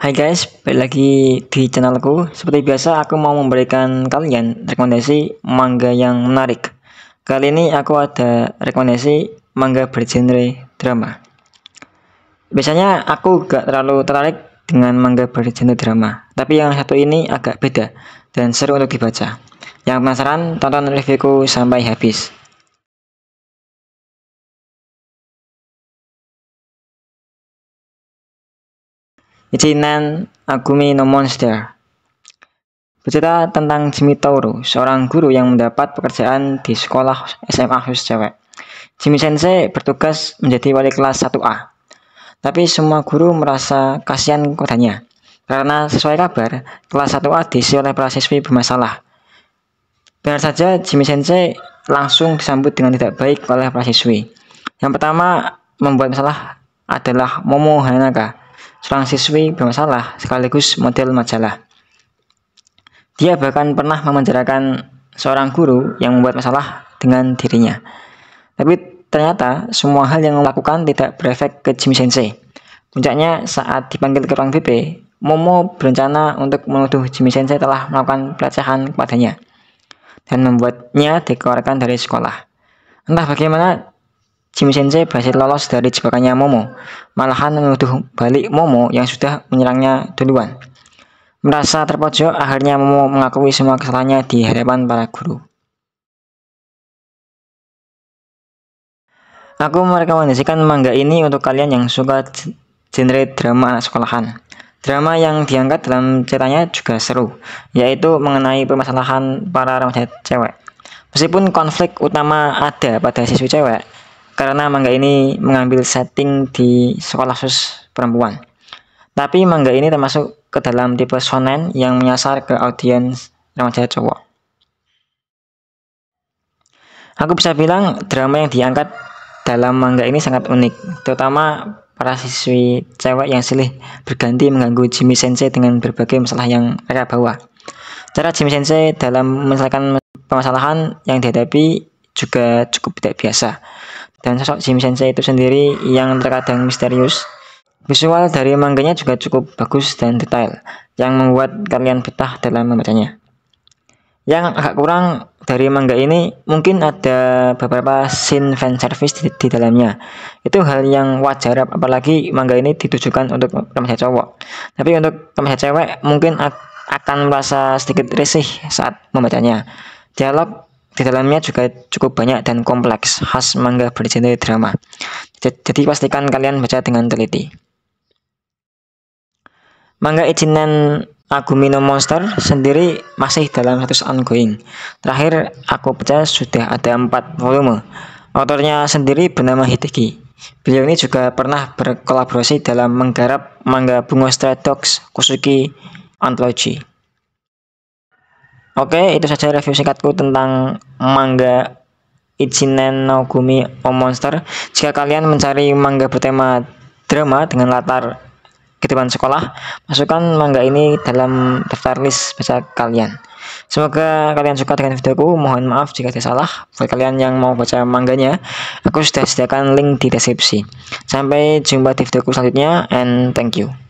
Hai guys, balik lagi di channelku. Seperti biasa, aku mau memberikan kalian rekomendasi manga yang menarik. Kali ini aku ada rekomendasi manga bergenre drama. Biasanya aku gak terlalu tertarik dengan manga bergenre drama, tapi yang satu ini agak beda dan seru untuk dibaca. Yang penasaran, tonton reviewku sampai habis. Ichinan Agumi no Monster Bercerita tentang Jimmy Tauru, seorang guru yang mendapat pekerjaan di sekolah SMA khusus cewek. Jimmy Sensei bertugas menjadi wali kelas 1A. Tapi semua guru merasa kasihan kodanya. Karena sesuai kabar, kelas 1A diisi oleh para siswi bermasalah. Benar saja, Jimmy Sensei langsung disambut dengan tidak baik oleh para siswi. Yang pertama, membuat masalah adalah Momo Hanaka, seorang siswi bermasalah sekaligus model majalah. Dia bahkan pernah memenjarakan seorang guru yang membuat masalah dengan dirinya. Tapi ternyata semua hal yang dilakukan tidak berefek ke Jimmy Sensei. Puncaknya saat dipanggil ke ruang BP, Momo berencana untuk menuduh Jimmy Sensei telah melakukan pelecehan kepadanya dan membuatnya dikeluarkan dari sekolah. Entah bagaimana, Jim Sensei berhasil lolos dari jebakannya Momo, malahan menuduh balik Momo yang sudah menyerangnya duluan. Merasa terpojok, akhirnya Momo mengakui semua kesalahannya di hadapan para guru. Aku merekomendasikan manga ini untuk kalian yang suka genre drama sekolahan. Drama yang diangkat dalam ceritanya juga seru, yaitu mengenai permasalahan para remaja cewek. Meskipun konflik utama ada pada siswi cewek, karena mangga ini mengambil setting di sekolah khusus perempuan. Tapi mangga ini termasuk ke dalam tipe shonen yang menyasar ke audiens remaja cowok. Aku bisa bilang drama yang diangkat dalam mangga ini sangat unik, terutama para siswi cewek yang silih berganti mengganggu Jimmy Sensei dengan berbagai masalah yang mereka bawa. Cara Jimmy Sensei dalam menyelesaikan permasalahan yang dihadapi juga cukup tidak biasa dan sosok Jim Sensei itu sendiri yang terkadang misterius. Visual dari mangganya juga cukup bagus dan detail, yang membuat kalian betah dalam membacanya. Yang agak kurang dari mangga ini mungkin ada beberapa scene fan service di, di dalamnya. Itu hal yang wajar apalagi mangga ini ditujukan untuk remaja cowok. Tapi untuk remaja cewek mungkin akan merasa sedikit risih saat membacanya. Dialog di dalamnya juga cukup banyak dan kompleks, khas manga berjenis drama. Jadi pastikan kalian baca dengan teliti. Manga Ichinen Agumino Monster sendiri masih dalam status ongoing. Terakhir aku baca sudah ada 4 volume. Autornya sendiri bernama Hideki. Beliau ini juga pernah berkolaborasi dalam menggarap manga Bungo Stray Dogs Kusuki Anthology. Oke, itu saja review singkatku tentang manga Ichinen no Gumi O Monster. Jika kalian mencari manga bertema drama dengan latar kehidupan sekolah, masukkan manga ini dalam daftar list baca kalian. Semoga kalian suka dengan videoku. Mohon maaf jika ada salah. Buat kalian yang mau baca mangganya, aku sudah sediakan link di deskripsi. Sampai jumpa di videoku selanjutnya and thank you.